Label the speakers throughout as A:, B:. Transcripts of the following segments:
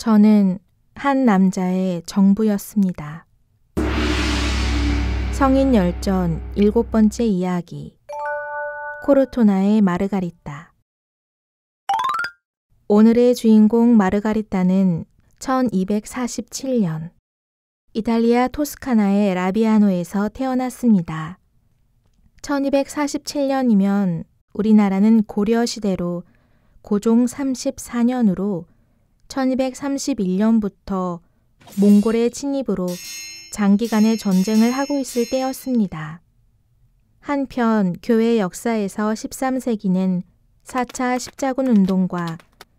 A: 저는 한 남자의 정부였습니다. 성인 열전 일곱 번째 이야기 코르토나의 마르가리따 오늘의 주인공 마르가리따는 1247년 이탈리아 토스카나의 라비아노에서 태어났습니다. 1247년이면 우리나라는 고려 시대로 고종 34년으로 1231년부터 몽골의 침입으로 장기간의 전쟁을 하고 있을 때였습니다. 한편 교회 역사에서 13세기는 4차 십자군 운동과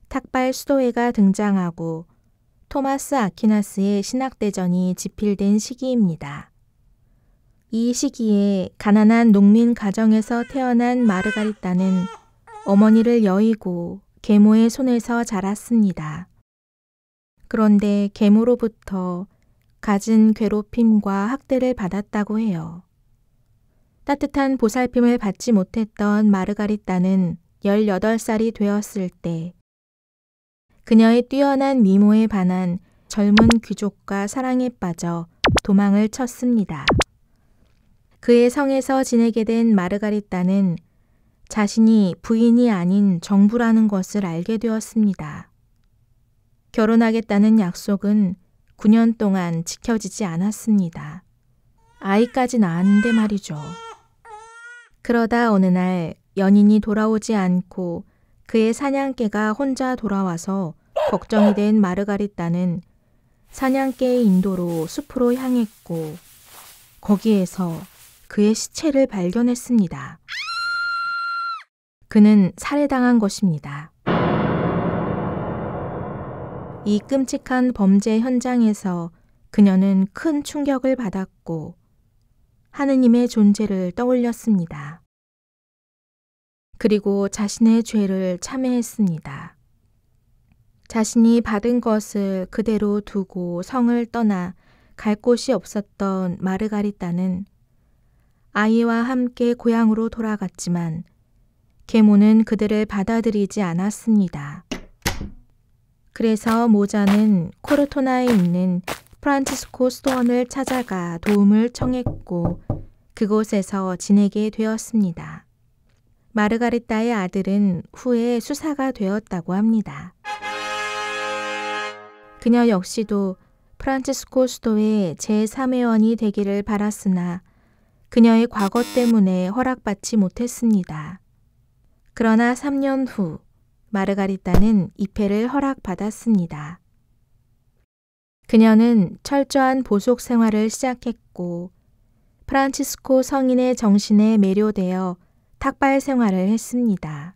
A: 탁발 수도회가 등장하고 토마스 아퀴나스의 신학대전이 집필된 시기입니다. 이 시기에 가난한 농민 가정에서 태어난 마르가리타는 어머니를 여의고 계모의 손에서 자랐습니다. 그런데 계모로부터 갖은 괴롭힘과 학대를 받았다고 해요. 따뜻한 보살핌을 받지 못했던 마르가리따는 18살이 되었을 때 그녀의 뛰어난 미모에 반한 젊은 귀족과 사랑에 빠져 도망을 쳤습니다. 그의 성에서 지내게 된 마르가리따는 자신이 부인이 아닌 정부라는 것을 알게 되었습니다. 결혼하겠다는 약속은 9년 동안 지켜지지 않았습니다. 아이까지 낳았는데 말이죠. 그러다 어느 날 연인이 돌아오지 않고 그의 사냥개가 혼자 돌아와서 걱정이 된 마르가리따는 사냥개의 인도로 숲으로 향했고 거기에서 그의 시체를 발견했습니다. 그는 살해당한 것입니다. 이 끔찍한 범죄 현장에서 그녀는 큰 충격을 받았고 하느님의 존재를 떠올렸습니다. 그리고 자신의 죄를 참회했습니다. 자신이 받은 것을 그대로 두고 성을 떠나 갈 곳이 없었던 마르가리따는 아이와 함께 고향으로 돌아갔지만 계모는 그들을 받아들이지 않았습니다. 그래서 모자는 코르토나에 있는 프란치스코 스토원을 찾아가 도움을 청했고 그곳에서 지내게 되었습니다. 마르가리타의 아들은 후에 수사가 되었다고 합니다. 그녀 역시도 프란치스코 수도의 제3회원이 되기를 바랐으나 그녀의 과거 때문에 허락받지 못했습니다. 그러나 3년 후 마르가리따는 입회를 허락받았습니다. 그녀는 철저한 보속 생활을 시작했고 프란치스코 성인의 정신에 매료되어 탁발 생활을 했습니다.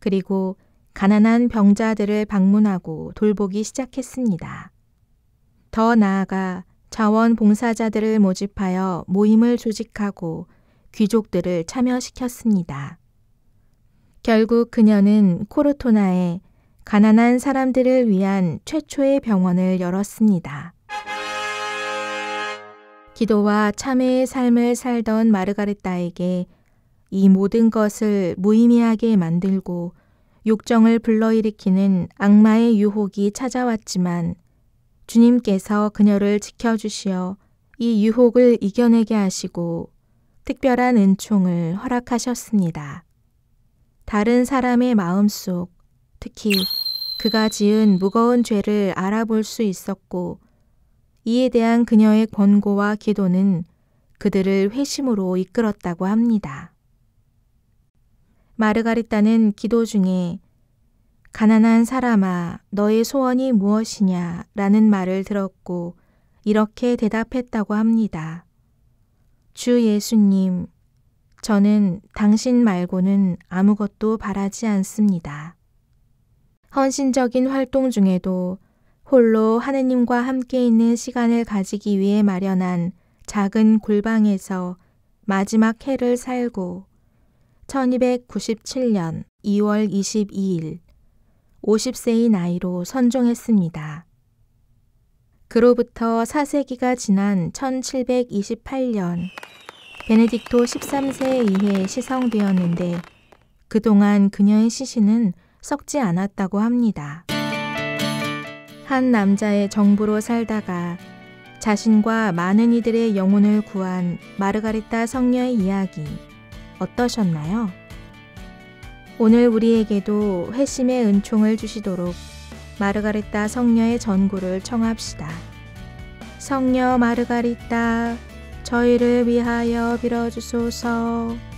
A: 그리고 가난한 병자들을 방문하고 돌보기 시작했습니다. 더 나아가 자원봉사자들을 모집하여 모임을 조직하고 귀족들을 참여시켰습니다. 결국 그녀는 코르토나에 가난한 사람들을 위한 최초의 병원을 열었습니다. 기도와 참회의 삶을 살던 마르가렛다에게 이 모든 것을 무의미하게 만들고 욕정을 불러일으키는 악마의 유혹이 찾아왔지만 주님께서 그녀를 지켜주시어 이 유혹을 이겨내게 하시고 특별한 은총을 허락하셨습니다. 다른 사람의 마음속, 특히 그가 지은 무거운 죄를 알아볼 수 있었고, 이에 대한 그녀의 권고와 기도는 그들을 회심으로 이끌었다고 합니다. 마르가리따는 기도 중에 가난한 사람아, 너의 소원이 무엇이냐? 라는 말을 들었고, 이렇게 대답했다고 합니다. 주 예수님, 저는 당신 말고는 아무것도 바라지 않습니다. 헌신적인 활동 중에도 홀로 하느님과 함께 있는 시간을 가지기 위해 마련한 작은 골방에서 마지막 해를 살고 1297년 2월 22일 50세의 나이로 선종했습니다. 그로부터 4세기가 지난 1728년 베네딕토 13세에 의해 시성되었는데 그동안 그녀의 시신은 썩지 않았다고 합니다. 한 남자의 정부로 살다가 자신과 많은 이들의 영혼을 구한 마르가리타 성녀의 이야기 어떠셨나요? 오늘 우리에게도 회심의 은총을 주시도록 마르가리타 성녀의 전구를 청합시다. 성녀 마르가리타 저희를 위하여 빌어주소서.